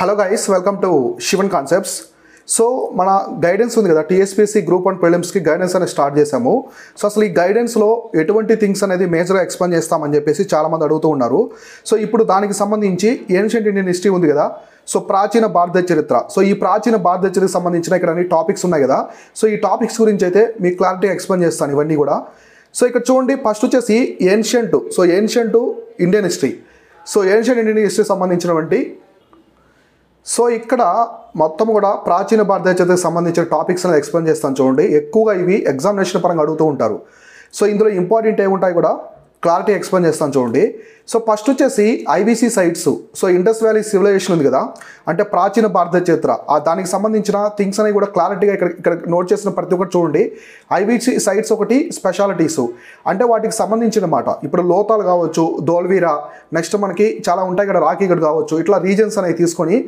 hello guys welcome to Shivan concepts so మన guidance ఉంది కదా టీఎస్పీసీ గ్రూప్ అండ్ ప్రిలిమ్స్కి గైడెన్స్ అనేది స్టార్ట్ చేసాము సో అసలు ఈ గైడెన్స్లో ఎటువంటి థింగ్స్ అనేది మేజర్గా ఎక్స్ప్లెయిన్ చేస్తామని చెప్పేసి చాలామంది అడుగుతూ ఉన్నారు సో ఇప్పుడు దానికి సంబంధించి ఏన్షియంట్ ఇండియన్ హిస్టరీ ఉంది కదా సో ప్రాచీన భారత చరిత్ర సో ఈ ప్రాచీన భారత చరిత్రకి సంబంధించిన ఇక్కడ అన్ని టాపిక్స్ ఉన్నాయి కదా సో ఈ టాపిక్స్ గురించి అయితే మీకు క్లారిటీ ఎక్స్ప్లెయిన్ చేస్తాను ఇవన్నీ కూడా సో ఇక్కడ చూడండి ఫస్ట్ వచ్చేసి ancient so ancient Indian history so ancient Indian history సంబంధించినటువంటి సో ఇక్కడ మొత్తం కూడా ప్రాచీన భారతీయ చరిత్రకు సంబంధించిన టాపిక్స్ అనేది ఎక్స్ప్లెయిన్ చేస్తాను చూడండి ఎక్కువగా ఇవి ఎగ్జామినేషన్ పరంగా అడుగుతూ ఉంటారు సో ఇందులో ఇంపార్టెంట్ ఏముంటాయి కూడా క్లారిటీ ఎక్స్ప్లెయిన్ చేస్తాను చూడండి సో ఫస్ట్ వచ్చేసి IBC sites so Indus valley civilisation ఉంది కదా అంటే ప్రాచీన భారత చరిత్ర దానికి సంబంధించిన థింగ్స్ అనేవి కూడా క్లారిటీగా ఇక్కడ ఇక్కడ నోట్ చేసిన ప్రతి ఒక్కటి చూడండి ఐబీసీ సైట్స్ ఒకటి స్పెషాలిటీస్ అంటే వాటికి సంబంధించిన మాట ఇప్పుడు లోతాలు కావచ్చు ధోల్వీరా నెక్స్ట్ మనకి చాలా ఉంటాయి ఇక్కడ ఇక్కడ కావచ్చు ఇట్లా రీజన్స్ అనేవి తీసుకొని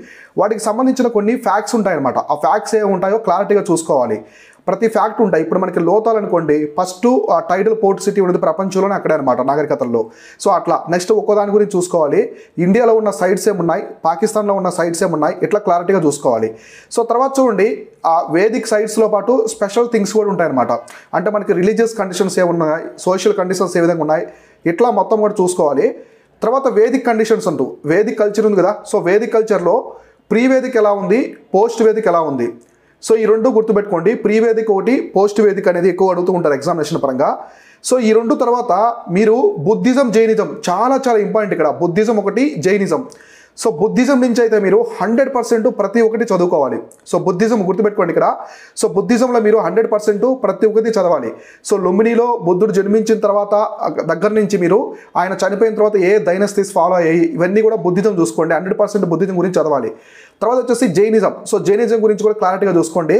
వాటికి సంబంధించిన కొన్ని ఫ్యాక్ట్స్ ఉంటాయన్నమాట ఆ ఫ్యాక్ట్స్ ఏమి ఉంటాయో క్లారిటీగా చూసుకోవాలి ప్రతి ఫ్యాక్ట్ ఉంటాయి ఇప్పుడు మనకి లోతాలు అనుకోండి ఫస్ట్ ఆ టైటిల్ పోర్ట్ సిటీ ఉన్నది ప్రపంచంలోనే అక్కడే అనమాట నాగరికతల్లో సో అట్లా నెక్స్ట్ ఒక్కదాని గురించి చూసుకోవాలి ఇండియాలో ఉన్న సైట్స్ ఏమున్నాయి పాకిస్తాన్లో ఉన్న సైట్స్ ఏమున్నాయి ఇట్లా క్లారిటీగా చూసుకోవాలి సో తర్వాత చూడండి ఆ వేదిక్ సైట్స్లో పాటు స్పెషల్ థింగ్స్ కూడా ఉంటాయన్నమాట అంటే మనకి రిలీజియస్ కండిషన్స్ ఏమున్నాయి సోషల్ కండిషన్స్ ఏ విధంగా ఉన్నాయి ఇట్లా మొత్తం కూడా చూసుకోవాలి తర్వాత వేదిక్ కండిషన్స్ అంటూ వేదిక్ కల్చర్ ఉంది కదా సో వేదిక్ కల్చర్లో ప్రీ వేదిక్ ఎలా ఉంది పోస్ట్ వేదిక్ ఎలా ఉంది సో ఈ రెండు గుర్తుపెట్టుకోండి ప్రీ వేదిక ఒకటి పోస్ట్ వేదిక అనేది ఎక్కువ అడుగుతూ ఉంటారు ఎగ్జామినేషన్ పరంగా సో ఈ రెండు తర్వాత మీరు బుద్ధిజం జైనిజం చాలా చాలా ఇంపార్టెంట్ ఇక్కడ బుద్ధిజం ఒకటి జైనిజం సో బుద్ధిజం నుంచి అయితే మీరు హండ్రెడ్ పర్సెంట్ ప్రతి ఒక్కటి చదువుకోవాలి సో బుద్ధిజం గుర్తుపెట్టుకోండి ఇక్కడ సో బుద్ధిజంలో మీరు హండ్రెడ్ పర్సెంట్ ప్రతి ఒక్కటి చదవాలి సో లుంబినిలో బుద్ధుడు జన్మించిన తర్వాత దగ్గర నుంచి మీరు ఆయన చనిపోయిన తర్వాత ఏ దైనస్థిస్ ఫాలో అయ్యి ఇవన్నీ కూడా బుద్ధిజం చూసుకోండి హండ్రెడ్ పర్సెంట్ బుద్ధిజం గురించి చదవాలి తర్వాత వచ్చేసి జైనిజం సో జైనిజం గురించి కూడా క్లారిటీగా చూసుకోండి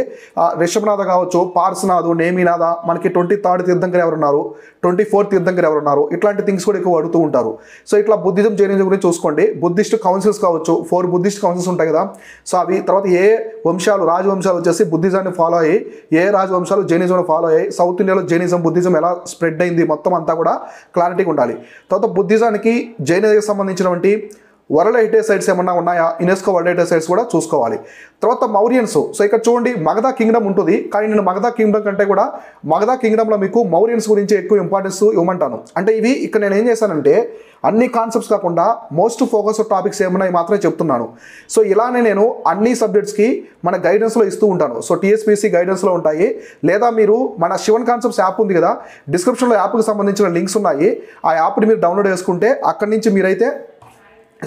రిషభనాథ కావచ్చు పార్సనాథ్ నేమినాథ మనకి ట్వంటీ థర్డ్ తీర్థంకర్ ఎవరున్నారు ట్వంటీ ఫోర్త్ తీర్థంకర్ ఎవరున్నారు ఇట్లాంటి థింగ్స్ కూడా ఎక్కువ అడుగుతూ ఉంటారు సో ఇట్లా బుద్ధిజం జైనిజం గురించి చూసుకోండి బుద్ధిస్ట్ కౌన్సిల్స్ కావచ్చు ఫోర్ బుద్ధిస్ట్ కౌన్సిల్స్ ఉంటాయి కదా సో అవి తర్వాత ఏ వంశాలు రాజవంశాలు వచ్చేసి బుద్ధిజాన్ని ఫాలో అయ్యి ఏ రాజవంశాలు జైనిజం ఫాలో అయ్యి సౌత్ ఇండియాలో జైనిజం బుద్ధిజం ఎలా స్ప్రెడ్ అయింది మొత్తం అంతా కూడా క్లారిటీగా ఉండాలి తర్వాత బుద్ధిజానికి జైనిజానికి సంబంధించినటువంటి వరల్డ్ హెరిటేజ్ సైట్స్ ఏమన్నా ఉన్నాయా యునెస్కో వరల్డ్ హెరిటేజ్ సైట్స్ కూడా చూసుకోవాలి తర్వాత మౌరియన్స్ సో ఇక్కడ చూడండి మగదా కింగ్డమ్ ఉంటుంది కానీ నేను మగదా కింగ్డమ్ కంటే కూడా మగదా కింగ్డమ్లో మీకు మౌరియన్స్ గురించి ఎక్కువ ఇంపార్టెన్స్ ఇవ్వమంటాను అంటే ఇవి ఇక్కడ నేను ఏం చేశానంటే అన్ని కాన్సెప్ట్స్ కాకుండా మోస్ట్ ఫోకస్ టాపిక్స్ ఏమన్నాయి మాత్రమే చెప్తున్నాను సో ఇలానే నేను అన్ని సబ్జెక్ట్స్కి మన గైడెన్స్లో ఇస్తూ ఉంటాను సో టీఎస్పీసీ గైడెన్స్లో ఉంటాయి లేదా మీరు మన శివన్ కాన్సెప్ట్స్ యాప్ ఉంది కదా డిస్క్రిప్షన్లో యాప్కి సంబంధించిన లింక్స్ ఉన్నాయి ఆ యాప్ని మీరు డౌన్లోడ్ చేసుకుంటే అక్కడి నుంచి మీరైతే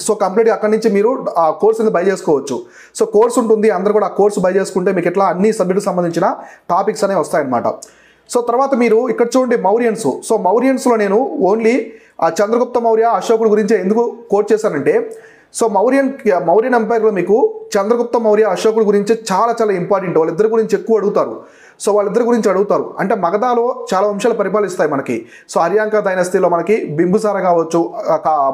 సో కంప్లీట్గా అక్కడి నుంచి మీరు ఆ కోర్స్ అనేది బై చేసుకోవచ్చు సో కోర్స్ ఉంటుంది అందరూ కూడా ఆ కోర్స్ బై చేసుకుంటే మీకు ఇట్లా అన్ని సబ్జెక్టుకు సంబంధించిన టాపిక్స్ అనేవి వస్తాయన్నమాట సో తర్వాత మీరు ఇక్కడ చూడండి మౌర్యన్స్ సో మౌర్యన్స్లో నేను ఓన్లీ ఆ చంద్రగుప్త మౌర్య అశోకుడు గురించి ఎందుకు కోట్ చేశానంటే సో మౌర్యన్ మౌర్యన్ ఎంపైర్లో మీకు చంద్రగుప్త మౌర్య అశోకుడి గురించి చాలా చాలా ఇంపార్టెంట్ వాళ్ళిద్దరి గురించి ఎక్కువ అడుగుతారు సో వాళ్ళిద్దరి గురించి అడుగుతారు అంటే మగధాలో చాలా వంశాలు పరిపాలిస్తాయి మనకి సో అర్యాంక డైనస్టీలో మనకి బింబుసార కావచ్చు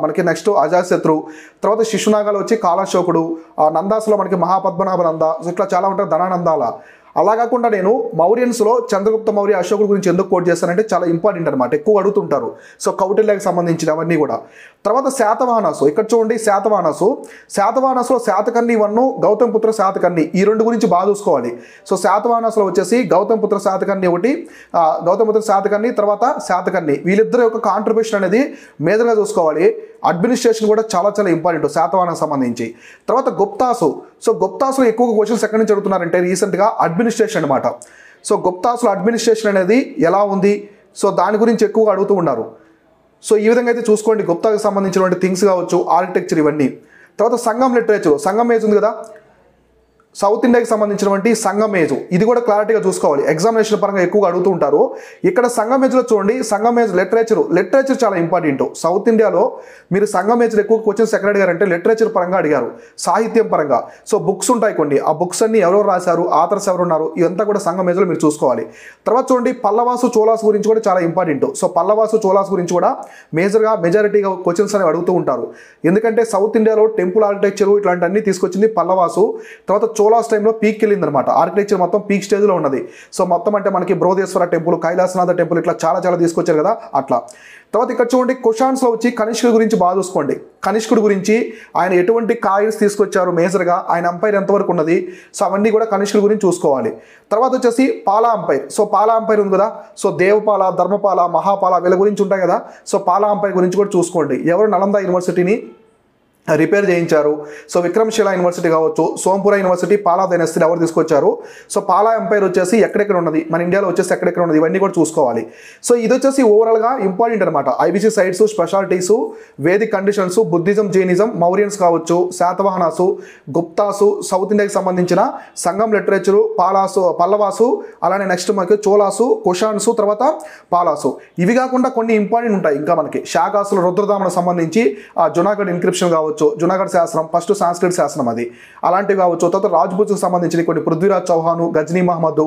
మనకి నెక్స్ట్ అజాశత్రు తర్వాత శిశునాగాలు వచ్చి కాలాశోకుడు నందాసులో మనకి మహాపద్మనాభ నంద ఇట్లా చాలా ఉంటారు ధనానందాల అలా కాకుండా నేను మౌర్యన్స్లో చంద్రగుప్త మౌర్య అశోకుడు గురించి ఎందుకు కోట్ చేస్తానంటే చాలా ఇంపార్టెంట్ అనమాట ఎక్కువ అడుగుతుంటారు సో కౌటిల్యకు సంబంధించినవన్నీ కూడా తర్వాత శాతవాహనాసు ఇక్కడ చూడండి శాతవాహనాసు శాతవాహనాసులో శాతకర్ణి వన్ను గౌతమ్ పుత్ర శాతకర్ణి ఈ రెండు గురించి బాగా చూసుకోవాలి సో శాతవాహనాసులో వచ్చేసి గౌతమ్ పుత్ర శాతకర్ణి ఒకటి గౌతమ పుత్ర శాతకర్ణి తర్వాత శాతకర్ణి వీళ్ళిద్దరి యొక్క కాంట్రిబ్యూషన్ అనేది మేజర్గా చూసుకోవాలి అడ్మినిస్ట్రేషన్ కూడా చాలా చాలా ఇంపార్టెంట్ శాతవాహనం సంబంధించి తర్వాత గుప్తాసు సో గుప్తాసులు ఎక్కువగా క్వశ్చన్స్ ఎక్కడి నుంచి అడుగుతున్నారంటే రీసెంట్గా అడ్మినిస్ట్రేషన్ అనమాట సో గుప్తాసులో అడ్మినిస్ట్రేషన్ అనేది ఎలా ఉంది సో దాని గురించి ఎక్కువగా అడుగుతూ ఉన్నారు సో ఈ విధంగా అయితే చూసుకోండి గుప్తాకు సంబంధించినటువంటి థింగ్స్ కావచ్చు ఆర్కిటెక్చర్ ఇవన్నీ తర్వాత సంఘం లిటరేచర్ సంఘం ఏది ఉంది కదా సౌత్ ఇండియాకి సంబంధించినటువంటి సంగమేజు ఇది కూడా క్లారిటీగా చూసుకోవాలి ఎగ్జామినేషన్ పరంగా ఎక్కువగా అడుగుతూ ఉంటారు ఇక్కడ సంగమేజులో చూడండి సంగమేజ్ లిటరేచర్ లిటరేచర్ చాలా ఇంపార్టెంట్ సౌత్ ఇండియాలో మీరు సంగమేజులు ఎక్కువ క్వశ్చన్స్ ఎక్కడ అడిగారంటే లిటరేచర్ పరంగా అడిగారు సాహిత్యం పరంగా సో బుక్స్ ఉంటాయి కొన్ని ఆ బుక్స్ అన్ని ఎవరెవరు రాశారు ఆథర్స్ ఎవరు ఉన్నారు ఇదంతా కూడా సంగమేజులో మీరు చూసుకోవాలి తర్వాత చూడండి పల్లవాసు చోలాస్ గురించి కూడా చాలా ఇంపార్టెంట్ సో పల్లవాసు చోలాస్ గురించి కూడా మేజర్గా మెజారిటీగా క్వశ్చన్స్ అనేవి అడుగుతూ ఉంటారు ఎందుకంటే సౌత్ ఇండియాలో టెంపుల్ ఆర్కిటెక్చర్ ఇట్లాంటివన్నీ తీసుకొచ్చింది పల్లవాసు తర్వాత చోలాస్ టైంలో పీక్ వెళ్ళింది అనమాట ఆర్కిటెక్చర్ మొత్తం పీక్ స్టేజ్లో ఉన్నది సో మొత్తం అంటే మనకి బృహదేశ్వర టెంపుల్ కైలాసనాథ టెంపుల్ ఇట్లా చాలా చాలా తీసుకొచ్చారు కదా అట్లా తర్వాత ఇక్కడ చూడండి కుషాన్స్లో వచ్చి కనిష్కుడి గురించి బాగా చూసుకోండి కనిష్కుడి గురించి ఆయన ఎటువంటి కాయిల్స్ తీసుకొచ్చారు మేజర్గా ఆయన అంపైర్ ఎంతవరకు ఉన్నది సో అవన్నీ కూడా కనిష్కుడి గురించి చూసుకోవాలి తర్వాత వచ్చేసి Pala empire so Pala empire ఉంది కదా సో దేవపాల ధర్మపాల మహాపాల వీళ్ళ గురించి ఉంటాయి కదా సో పాలా అంపైర్ గురించి కూడా చూసుకోండి ఎవరు నలంద యూనివర్సిటీని రిపేర్ చేయించారు సో విక్రమశిల యూనివర్సిటీ కావచ్చు సోంపుర యూనివర్సిటీ పాలా దైనస్థితి ఎవరు తీసుకొచ్చారు సో పాలా ఎంపైర్ వచ్చేసి ఎక్కడెక్కడ ఉన్నది మన ఇండియాలో వచ్చేసి ఎక్కడెక్కడ ఉన్నది ఇవన్నీ కూడా చూసుకోవాలి సో ఇది వచ్చేసి ఓవరాల్గా ఇంపార్టెంట్ అనమాట IBC sites specialities Vedic conditions Buddhism Jainism Mauryans కావచ్చు శాతవాహనాసు గుప్తాసు సౌత్ ఇండియాకి సంబంధించిన సంఘం లిటరేచరు పాలాసు పల్లవాసు అలానే నెక్స్ట్ మనకి చోలాసు కుషాన్సు తర్వాత పాలాసు ఇవి కాకుండా కొన్ని ఇంపార్టెంట్ ఉంటాయి ఇంకా మనకి శాఖాసులు రుద్రదామకు సంబంధించి ఆ జునాగఢ్ ఇన్క్రిప్షన్ కావచ్చు కావచ్చు జునాగఢ్ శాస్త్రం ఫస్ట్ సాంస్క్రిట్ శాస్త్రం అది అలాంటివి కావచ్చు తర్వాత రాజ్పూత్కి సంబంధించిన కొన్ని పృథ్వీరాజ్ చౌహాను గజనీ మహమ్మద్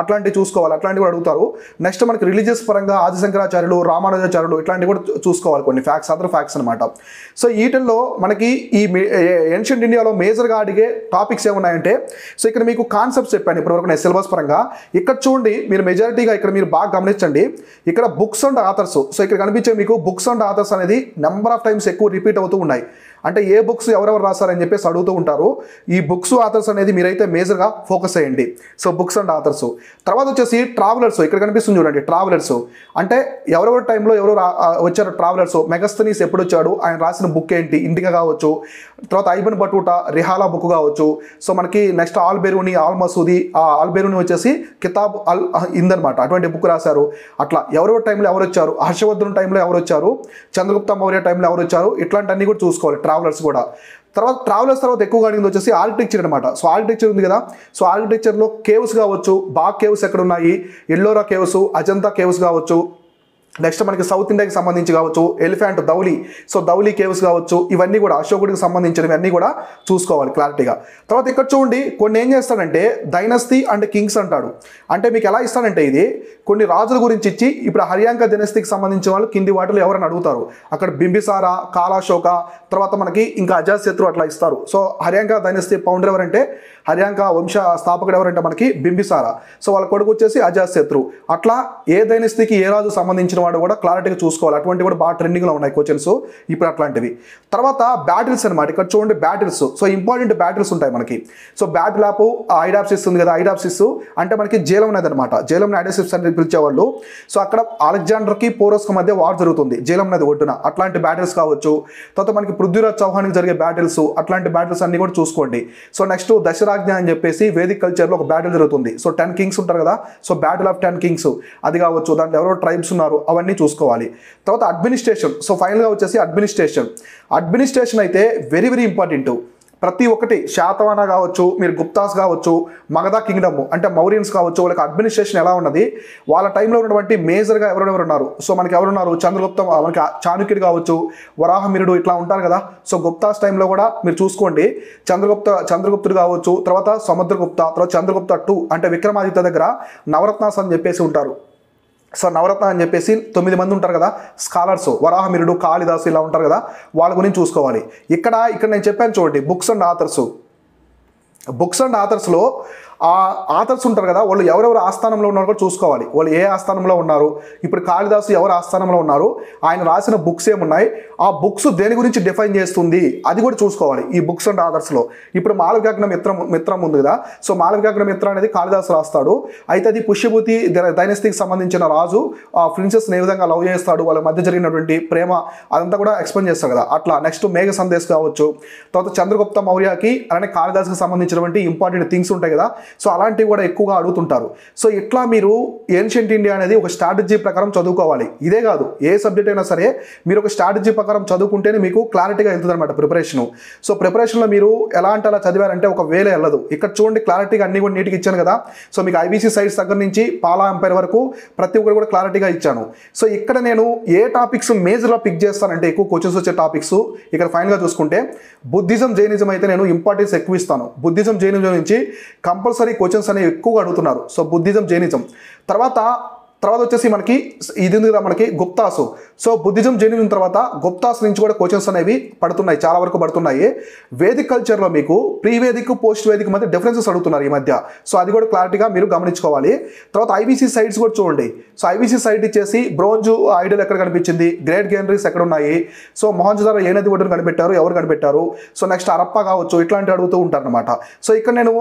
అట్లాంటివి చూసుకోవాలి అట్లాంటివి కూడా అడుగుతారు నెక్స్ట్ మనకి రిలీజియస్ పరంగా ఆదిశంకరాచార్యులు రామానుజాచార్యులు ఇట్లాంటివి కూడా చూసుకోవాలి కొన్ని ఫ్యాక్స్ అదర్ ఫ్యాక్స్ అనమాట సో వీటిల్లో మనకి ఈ ఏన్షియంట్ ఇండియాలో మేజర్గా అడిగే టాపిక్స్ ఏమున్నాయంటే సో ఇక్కడ మీకు కాన్సెప్ట్స్ చెప్పాను ఇప్పటివరకు నేను సిలబస్ పరంగా ఇక్కడ చూడండి మీరు మెజారిటీగా ఇక్కడ మీరు బాగా గమనించండి ఇక్కడ బుక్స్ అండ్ ఆథర్స్ సో ఇక్కడ కనిపించే మీకు బుక్స్ అండ్ ఆథర్స్ అనేది నెంబర్ ఆఫ్ టైమ్స్ ఎక్కువ రిపీట్ అవుతూ ఉన్నాయి అంటే ఏ బుక్స్ ఎవరెవరు రాశారని చెప్పేసి అడుగుతూ ఉంటారు ఈ బుక్స్ ఆథర్స్ అనేది మీరైతే మేజర్గా ఫోకస్ అయ్యండి సో బుక్స్ అండ్ ఆథర్స్ తర్వాత వచ్చేసి ట్రావెలర్స్ ఇక్కడ కనిపిస్తుంది చూడండి ట్రావెలర్స్ అంటే ఎవరెవరి టైంలో ఎవరు వచ్చారు ట్రావెలర్స్ మెగస్తనీస్ ఎప్పుడు వచ్చాడు ఆయన రాసిన బుక్ ఏంటి ఇండిగా కావచ్చు తర్వాత ఐబన్ బటూటా రిహాలా బుక్ కావచ్చు సో మనకి next Al Biruni Al Masudi ఆ ఆల్ బెరూని వచ్చేసి కితాబ్ అల్ అనమాట అటువంటి బుక్ రాశారు అట్లా ఎవరెవరి టైంలో ఎవరు వచ్చారు హర్షవర్ధన్ టైంలో ఎవరు వచ్చారు చంద్రగుప్త మౌర్య టైంలో ఎవరు వచ్చారు ఇట్లాంటివన్నీ కూడా చూసుకోవాలి ట్రావెలర్స్ కూడా తర్వాత ట్రావెలర్స్ తర్వాత ఎక్కువగా అడిగింది వచ్చేసి ఆర్కిటెక్చర్ అనమాట సో ఆర్కిటెక్చర్ ఉంది కదా సో ఆర్కిటెక్చర్లో కేవ్స్ కావచ్చు బాగ్ కేవ్స్ ఎక్కడ ఉన్నాయి ఎల్లోరా కేవ్స్ అజంతా కేవ్స్ కావచ్చు నెక్స్ట్ మనకి సౌత్ ఇండియాకి సంబంధించి కావచ్చు ఎలిఫెంట్ ధౌలి సో ధౌలి కేవ్స్ కావచ్చు ఇవన్నీ కూడా అశోకుడికి సంబంధించినవి అన్నీ కూడా చూసుకోవాలి క్లారిటీగా తర్వాత ఇక్కడ చూడండి కొన్ని ఏం చేస్తాడంటే డైనస్తీ అండ్ కింగ్స్ అంటాడు అంటే మీకు ఎలా ఇస్తాడంటే ఇది కొన్ని రాజుల గురించి ఇచ్చి ఇప్పుడు హర్యాంక దినస్తికి సంబంధించిన వాళ్ళు కింది వాటిలో ఎవరైనా అడుగుతారు అక్కడ బింబిసార కాలాశోక తర్వాత మనకి ఇంకా అజాశత్రు అట్లా ఇస్తారు సో హర్యాంక డైనస్టీ పౌండర్ ఎవరంటే హర్యాంక వంశ స్థాపకుడు ఎవరంటే మనకి బింబిసారా సో వాళ్ళ కొడుకు వచ్చేసి అజాశత్రు అట్లా ఏ దైనస్థితికి ఏ రాజు సంబంధించిన వాడు కూడా క్లారిటీగా చూసుకోవాలి అటువంటి కూడా బాగా ట్రెండింగ్లో ఉన్నాయి క్వశ్చన్స్ ఇప్పుడు అట్లాంటివి తర్వాత బ్యాటిల్స్ అనమాట ఇక్కడ చూడండి బ్యాటిల్స్ సో ఇంపార్టెంట్ బ్యాటిల్స్ ఉంటాయి మనకి సో బ్యాటిల్ యాప్ ఐడాప్సిస్ ఉంది కదా ఐడాప్సిస్ అంటే మనకి జైలం అనేది అనమాట జైలం ఐడాసిప్స్ అని పిలిచేవాళ్ళు సో అక్కడ అలెగ్జాండర్కి పోరోస్కి మధ్య వార్ జరుగుతుంది జైలం నది ఒడ్డున అట్లాంటి బ్యాటిల్స్ కావచ్చు తర్వాత మనకి పృథ్వీరాజ్ చౌహాన్కి జరిగే బ్యాటిల్స్ అట్లాంటి బ్యాటిల్స్ అన్ని కూడా చూసుకోండి సో నెక్స్ట్ దసరా వజ్రాజ్ఞ అని చెప్పేసి వేదిక్ కల్చర్లో ఒక బ్యాటిల్ జరుగుతుంది సో టెన్ కింగ్స్ ఉంటారు కదా so battle of ten kings అది కావచ్చు దాంట్లో ఎవరో ట్రైబ్స్ ఉన్నారు అవన్నీ చూసుకోవాలి తర్వాత అడ్మినిస్ట్రేషన్ సో ఫైనల్గా వచ్చేసి అడ్మినిస్ట్రేషన్ అడ్మినిస్ట్రేషన్ అయితే వెరీ వెరీ ఇంపార్టెంట్ ప్రతి ఒక్కటి శాతవాన కావచ్చు మీరు గుప్తాస్ కావచ్చు మగధా కింగ్డమ్ అంటే మౌరియన్స్ కావచ్చు వాళ్ళకి అడ్మినిస్ట్రేషన్ ఎలా ఉన్నది వాళ్ళ టైంలో ఉన్నటువంటి మేజర్గా ఎవరెవరు ఉన్నారు సో మనకి ఎవరున్నారు చంద్రగుప్త మనకి చాణుక్యుడు కావచ్చు వరాహమిరుడు ఇట్లా ఉంటారు కదా సో గుప్తాస్ టైంలో కూడా మీరు చూసుకోండి చంద్రగుప్త చంద్రగుప్తుడు కావచ్చు తర్వాత సముద్రగుప్త తర్వాత చంద్రగుప్త టూ అంటే విక్రమాదిత్య దగ్గర నవరత్నాస్ అని చెప్పేసి ఉంటారు సో నవరత్న అని చెప్పేసి తొమ్మిది మంది ఉంటారు కదా స్కాలర్స్ వరాహమిరుడు కాళిదాసు ఇలా ఉంటారు కదా వాళ్ళ గురించి చూసుకోవాలి ఇక్కడ ఇక్కడ నేను చెప్పాను చూడండి books and authors books and ఆథర్స్లో ఆ ఆథర్స్ ఉంటారు కదా వాళ్ళు ఎవరెవరు ఆస్థానంలో ఉన్నారో కూడా చూసుకోవాలి వాళ్ళు ఏ ఆస్థానంలో ఉన్నారు ఇప్పుడు కాళిదాసు ఎవరు ఆస్థానంలో ఉన్నారు ఆయన రాసిన బుక్స్ ఏమున్నాయి ఆ బుక్స్ దేని గురించి డిఫైన్ చేస్తుంది అది కూడా చూసుకోవాలి ఈ బుక్స్ అండ్ ఆథర్స్లో ఇప్పుడు మాలవికాగ్న మిత్రం మిత్రం ఉంది కదా సో మాలవికాగ్న మిత్రం అనేది కాళిదాసు రాస్తాడు అయితే అది పుష్యభూతి డైనస్టీకి సంబంధించిన రాజు ఆ ప్రిన్సెస్ ఏ విధంగా లవ్ చేస్తాడు వాళ్ళ మధ్య జరిగినటువంటి ప్రేమ అదంతా కూడా ఎక్స్ప్లెయిన్ చేస్తాడు కదా అట్లా నెక్స్ట్ మేఘ సందేశ్ కావచ్చు తర్వాత చంద్రగుప్త మౌర్యకి అలానే కాళిదాసుకి సంబంధించినటువంటి ఇంపార్టెంట్ థింగ్స్ ఉంటాయి కదా సో అలాంటివి కూడా ఎక్కువగా అడుగుతుంటారు సో ఇట్లా మీరు ఏన్షియంట్ ఇండియా అనేది ఒక స్ట్రాటజీ ప్రకారం చదువుకోవాలి ఇదే కాదు ఏ సబ్జెక్ట్ అయినా సరే మీరు ఒక స్ట్రాటజీ ప్రకారం చదువుకుంటేనే మీకు క్లారిటీగా వెళ్తుంది అనమాట ప్రిపరేషను సో ప్రిపరేషన్లో మీరు ఎలా అంటే అలా చదివారంటే ఒక వేలే వెళ్ళదు ఇక్కడ చూడండి క్లారిటీగా అన్ని కూడా నీట్గా ఇచ్చాను కదా సో మీకు ఐబీసీ సైడ్స్ దగ్గర నుంచి పాలా ఎంపైర్ వరకు ప్రతి ఒక్కరు కూడా క్లారిటీగా ఇచ్చాను సో ఇక్కడ నేను ఏ టాపిక్స్ మేజర్గా పిక్ చేస్తానంటే ఎక్కువ క్వశ్చన్స్ వచ్చే టాపిక్స్ ఇక్కడ ఫైనల్గా చూసుకుంటే బుద్ధిజం జైనిజం అయితే నేను ఇంపార్టెన్స్ ఎక్కువ ఇస్తాను బుద్ధిజం జైనిజం నుంచి కంపల్సరీ కంపల్సరీ క్వశ్చన్స్ అనేవి ఎక్కువగా అడుగుతున్నారు సో బుద్ధిజం జైనిజం తర్వాత తర్వాత వచ్చేసి మనకి ఇది ఉంది కదా మనకి గుప్తాసు సో బుద్ధిజం జైనిజం తర్వాత గుప్తాస్ నుంచి కూడా క్వశ్చన్స్ అనేవి పడుతున్నాయి చాలా వరకు పడుతున్నాయి వేదిక కల్చర్లో మీకు ప్రీ వేదిక పోస్ట్ వేదిక మధ్య డిఫరెన్సెస్ అడుగుతున్నారు ఈ మధ్య సో అది కూడా క్లారిటీగా మీరు గమనించుకోవాలి తర్వాత ఐబీసీ సైడ్స్ కూడా చూడండి సో ఐబీసీ సైడ్ ఇచ్చేసి బ్రోంజ్ ఐడల్ ఎక్కడ కనిపించింది గ్రేట్ గ్యాలరీస్ ఎక్కడ ఉన్నాయి సో మోహన్జదారో ఏ నది ఒడ్డును కనిపెట్టారు ఎవరు కనిపెట్టారు సో నెక్స్ట్ అరప్ప కావచ్చు ఇట్లాంటివి అడుగుతూ ఉంటారు అనమాట సో ఇక్కడ నేను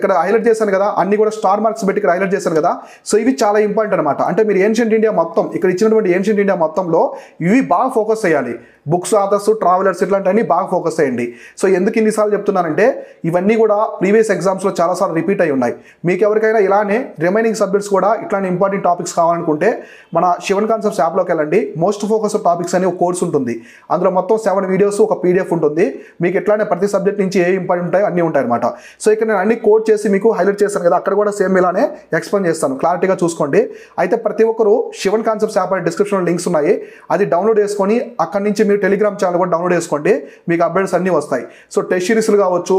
ఇక్కడ హైలైట్ చేశాను కదా అన్ని కూడా స్టార్ మార్క్స్ పెట్టి ఇక్కడ హైలైట్ చేశాను కదా సో ఇవి చాలా ఇంపార్టెంట్ అనమాట అంటే మీరు ఏన్షియంట్ ఇండియా మొత్తం ఇక్కడ ఇచ్చినటువంటి ఏన్షియంట్ ఇండియా మొత్తంలో ఇవి బాగా ఫోకస్ చేయాలి బుక్స్ ఆథర్స్ ట్రావెలర్స్ ఇట్లాంటివన్నీ బాగా ఫోకస్ చేయండి సో ఎందుకు ఇన్నిసార్లు చెప్తున్నానంటే ఇవన్నీ కూడా ప్రీవియస్ ఎగ్జామ్స్లో చాలాసార్లు రిపీట్ అయి ఉన్నాయి మీకు ఎవరికైనా ఇలానే రిమైనింగ్ సబ్జెక్ట్స్ కూడా ఇట్లాంటి ఇంపార్టెంట్ టాపిక్స్ కావాలనుకుంటే మన శివన్ కాన్సెప్ట్స్ యాప్లోకి వెళ్ళండి మోస్ట్ ఫోకస్ టాపిక్స్ అనే ఒక కోర్స్ ఉంటుంది అందులో మొత్తం సెవెన్ వీడియోస్ ఒక పీడిఎఫ్ ఉంటుంది మీకు ఎట్లానే ప్రతి సబ్జెక్ట్ నుంచి ఏ ఇంపార్టెంట్ ఉంటాయో అన్నీ ఉంటాయి అనమాట సో ఇక్కడ నేను అన్ని కోడ్ చేసి మీకు హైలైట్ చేస్తాను కదా అక్కడ కూడా సేమ్ ఇలానే ఎక్స్ప్లెయిన్ చేస్తాను క్లారిటీగా చూసుకోండి అయితే ప్రతి ఒక్కరు శివన్ కాన్సెప్ట్స్ యాప్ అనే డిస్క్రిప్షన్లో లింక్స్ ఉన్నాయి అది డౌన్లోడ్ చేసుకొని అక్కడి నుంచి మీరు టెలిగ్రామ్ ఛానల్ కూడా డౌన్లోడ్ చేసుకోండి మీకు అప్డేట్స్ అన్నీ వస్తాయి సో టెస్ట్ సిరీస్లు కావచ్చు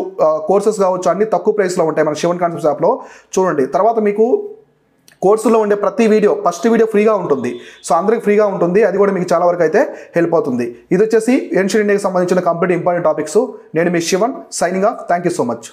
కోర్సెస్ కావచ్చు అన్ని తక్కువ ప్రైస్లో ఉంటాయి మన శివన్ కాన్సెప్ట్స్ యాప్లో చూడండి తర్వాత మీకు కోర్సులో ఉండే ప్రతి వీడియో ఫస్ట్ వీడియో ఫ్రీగా ఉంటుంది సో అందరికి ఫ్రీగా ఉంటుంది అది కూడా మీకు చాలా వరకు అయితే హెల్ప్ అవుతుంది ఇది వచ్చేసి ఎన్షియన్ ఇండియాకి సంబంధించిన కంప్లీట్ ఇంపార్టెంట్ టాపిక్స్ నేను మీ Shivan signing off thank you so much